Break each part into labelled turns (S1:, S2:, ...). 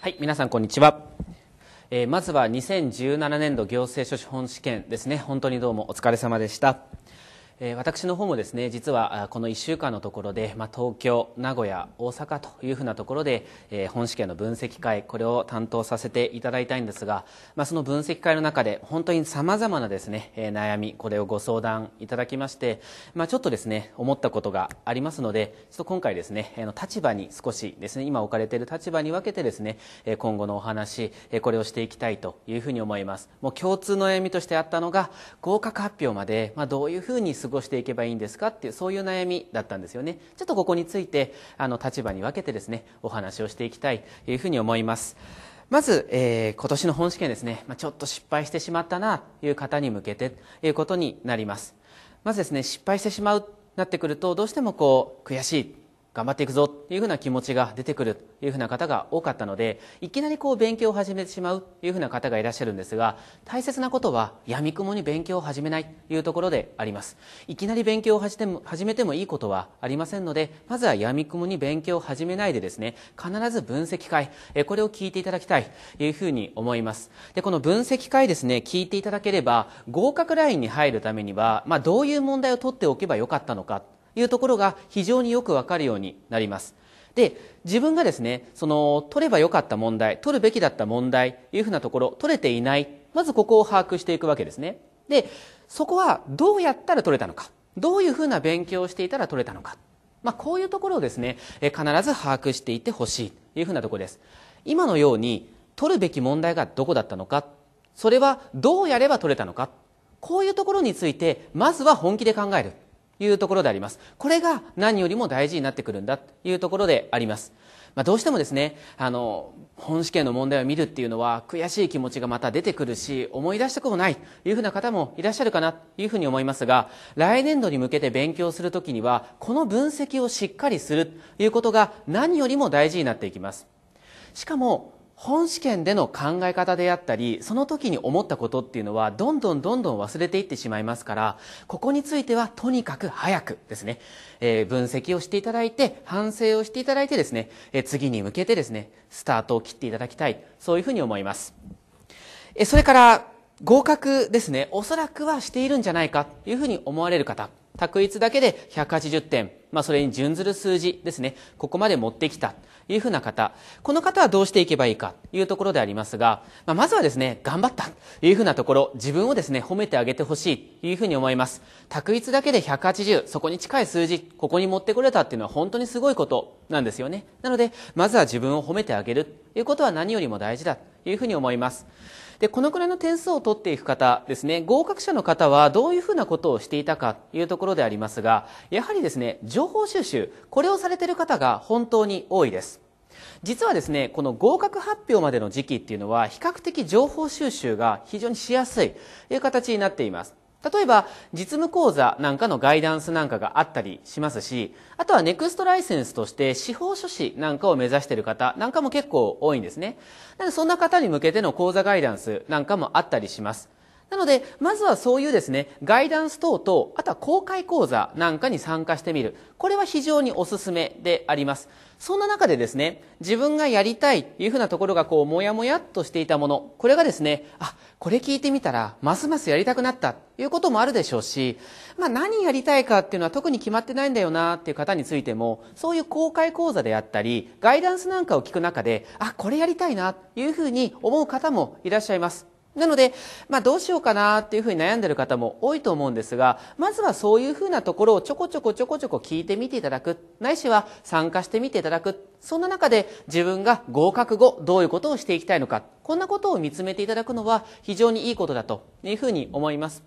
S1: はい、皆さんこんにちは。えー、まずは2017年度行政書士本試験ですね。本当にどうもお疲れ様でした。私の方もですね実はこの1週間のところで、まあ、東京名古屋大阪というふうなところで、えー、本試験の分析会これを担当させていただいたんですが、まあ、その分析会の中で本当にさまざまなですね、え悩みこれをご相談いただきまして、まあ、ちょっとですね思ったことがありますのでちょっと今回ですね、えの立場に少しですね今置かれている立場に分けてですね今後のお話これをしていきたいというふうに思いますもう共通の悩みとしてあったのが合格発表まで、まあ、どういうふうに過過ごしていけばいいんですかっていうそういう悩みだったんですよねちょっとここについてあの立場に分けてですねお話をしていきたいというふうに思いますまず、えー、今年の本試験ですね、まあ、ちょっと失敗してしまったなという方に向けてということになりますまずですね失敗してしまうなってくるとどうしてもこう悔しい頑張っていくぞというふうな気持ちが出てくるというふうな方が多かったのでいきなりこう勉強を始めてしまうというふうな方がいらっしゃるんですが大切なことはやみくもに勉強を始めないというところでありますいきなり勉強を始めてもいいことはありませんのでまずはやみくもに勉強を始めないでですね必ず分析会これを聞いていただきたいというふうに思いますでこの分析会ですね聞いていただければ合格ラインに入るためには、まあ、どういう問題を取っておけばよかったのかいうところが非常によくわかるようになります。で、自分がですね、その、取ればよかった問題、取るべきだった問題、いうふうなところ、取れていない。まずここを把握していくわけですね。で、そこはどうやったら取れたのか。どういうふうな勉強をしていたら取れたのか。まあ、こういうところをですね、え必ず把握していってほしいというふうなところです。今のように、取るべき問題がどこだったのか、それはどうやれば取れたのか、こういうところについて、まずは本気で考える。いうところであります。これが何よりも大事になってくるんだというところであります。まあ、どうしてもですね、あの、本試験の問題を見るっていうのは悔しい気持ちがまた出てくるし、思い出したくもないというふうな方もいらっしゃるかなというふうに思いますが、来年度に向けて勉強するときには、この分析をしっかりするということが何よりも大事になっていきます。しかも、本試験での考え方であったり、その時に思ったことっていうのは、どんどんどんどん忘れていってしまいますから、ここについてはとにかく早くですね、えー、分析をしていただいて、反省をしていただいてですね、えー、次に向けてですね、スタートを切っていただきたい、そういうふうに思います。えー、それから、合格ですね、おそらくはしているんじゃないかというふうに思われる方。択一だけで180点、まあ、それに準ずる数字ですね、ここまで持ってきたというふうな方、この方はどうしていけばいいかというところでありますが、まあ、まずはですね、頑張ったというふうなところ、自分をですね、褒めてあげてほしいというふうに思います。択一だけで180、そこに近い数字、ここに持ってこれたっていうのは本当にすごいことなんですよね。なので、まずは自分を褒めてあげるということは何よりも大事だというふうに思います。で、このくらいの点数を取っていく方ですね、合格者の方はどういうふうなことをしていたかというところでありますが、やはりですね、情報収集、これをされている方が本当に多いです。実はですね、この合格発表までの時期っていうのは、比較的情報収集が非常にしやすいという形になっています。例えば、実務講座なんかのガイダンスなんかがあったりしますし、あとはネクストライセンスとして司法書士なんかを目指している方なんかも結構多いんですね。なので、そんな方に向けての講座ガイダンスなんかもあったりします。なので、まずはそういうですね、ガイダンス等と、あとは公開講座なんかに参加してみる。これは非常におすすめであります。そんな中でですね、自分がやりたいというふうなところがこう、もやもやっとしていたもの、これがですね、あ、これ聞いてみたら、ますますやりたくなったということもあるでしょうし、まあ何やりたいかっていうのは特に決まってないんだよなっていう方についても、そういう公開講座であったり、ガイダンスなんかを聞く中で、あ、これやりたいなというふうに思う方もいらっしゃいます。なので、まあ、どうしようかなというふうに悩んでいる方も多いと思うんですが、まずはそういうふうなところをちょこちょこちょこちょこ聞いてみていただく、ないしは参加してみていただく、そんな中で自分が合格後どういうことをしていきたいのか、こんなことを見つめていただくのは非常にいいことだというふうに思います。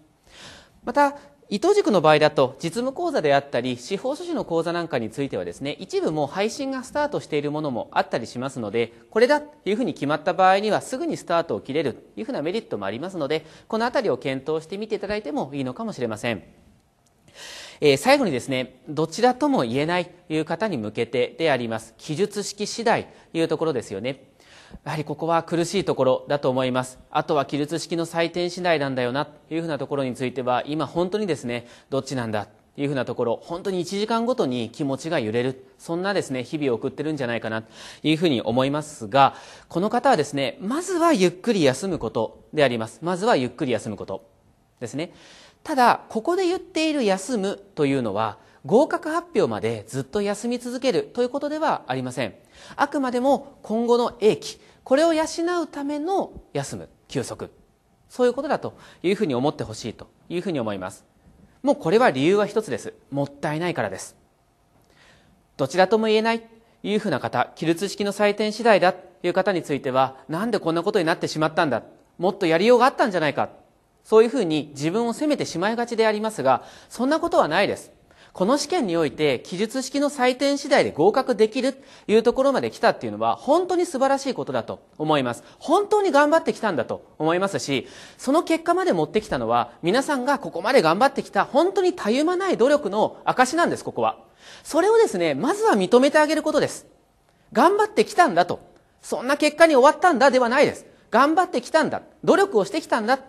S1: また、伊藤塾の場合だと実務講座であったり司法書士の講座なんかについてはですね一部もう配信がスタートしているものもあったりしますのでこれだというふうに決まった場合にはすぐにスタートを切れるというふうなメリットもありますのでこの辺りを検討してみていただいてもいいのかもしれません。えー、最後にですね、どちらとも言えないという方に向けてであります。記述式次第というところですよね。やはりここは苦しいところだと思います。あとは記述式の採点次第なんだよな、というふうなところについては、今本当にですね、どっちなんだ、というふうなところ、本当に1時間ごとに気持ちが揺れる、そんなですね、日々を送ってるんじゃないかな、というふうに思いますが、この方はですね、まずはゆっくり休むことであります。まずはゆっくり休むことですね。ただ、ここで言っている休むというのは、合格発表までずっと休み続けるということではありません。あくまでも今後の英気、これを養うための休む、休息。そういうことだというふうに思ってほしいというふうに思います。もうこれは理由は一つです。もったいないからです。どちらとも言えないというふうな方、記述式の採点次第だという方については、なんでこんなことになってしまったんだ。もっとやりようがあったんじゃないか。そういうふうに自分を責めてしまいがちでありますが、そんなことはないです。この試験において記述式の採点次第で合格できるというところまで来たっていうのは本当に素晴らしいことだと思います。本当に頑張ってきたんだと思いますし、その結果まで持ってきたのは皆さんがここまで頑張ってきた本当にたゆまない努力の証なんです、ここは。それをですね、まずは認めてあげることです。頑張ってきたんだと。そんな結果に終わったんだではないです。頑張ってきたんだ。努力をしてきたんだ。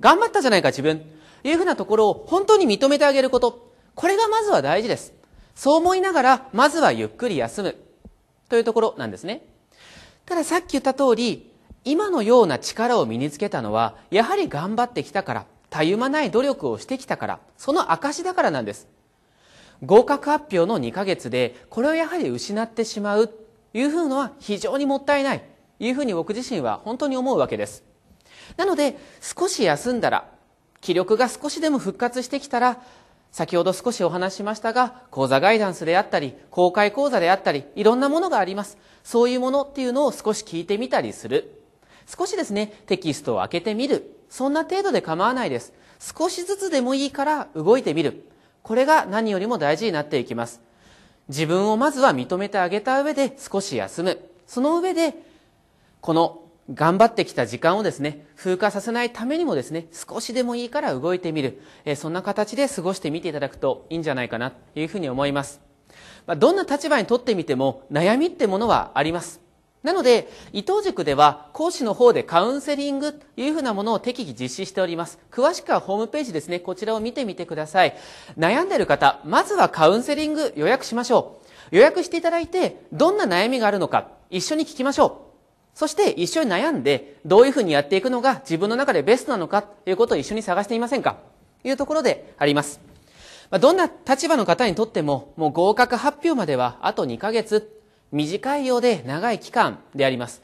S1: 頑張ったじゃないか自分。というふうなところを本当に認めてあげること。これがまずは大事です。そう思いながら、まずはゆっくり休む。というところなんですね。たださっき言った通り、今のような力を身につけたのは、やはり頑張ってきたから、たゆまない努力をしてきたから、その証だからなんです。合格発表の2ヶ月で、これをやはり失ってしまう、いうふうのは非常にもったいない、いうふうに僕自身は本当に思うわけです。なので、少し休んだら、気力が少しでも復活してきたら、先ほど少しお話しましたが、講座ガイダンスであったり、公開講座であったり、いろんなものがあります。そういうものっていうのを少し聞いてみたりする。少しですね、テキストを開けてみる。そんな程度で構わないです。少しずつでもいいから動いてみる。これが何よりも大事になっていきます。自分をまずは認めてあげた上で少し休む。その上で、この頑張ってきた時間をですね、風化させないためにもですね、少しでもいいから動いてみる。えそんな形で過ごしてみていただくといいんじゃないかなというふうに思います。まどんな立場にとってみても悩みってものはあります。なので、伊藤塾では講師の方でカウンセリングというふうなものを適宜実施しております。詳しくはホームページですね、こちらを見てみてください。悩んでいる方、まずはカウンセリング予約しましょう。予約していただいて、どんな悩みがあるのか一緒に聞きましょう。そして一緒に悩んで、どういうふうにやっていくのが自分の中でベストなのかということを一緒に探してみませんかというところであります。まどんな立場の方にとっても、もう合格発表まではあと2ヶ月、短いようで長い期間であります。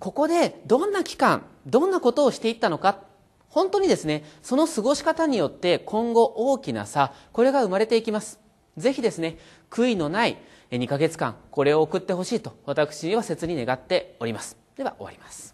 S1: ここでどんな期間、どんなことをしていったのか、本当にですね、その過ごし方によって今後大きな差、これが生まれていきます。ぜひですね、悔いのない2ヶ月間、これを送ってほしいと私は切に願っております。では終わります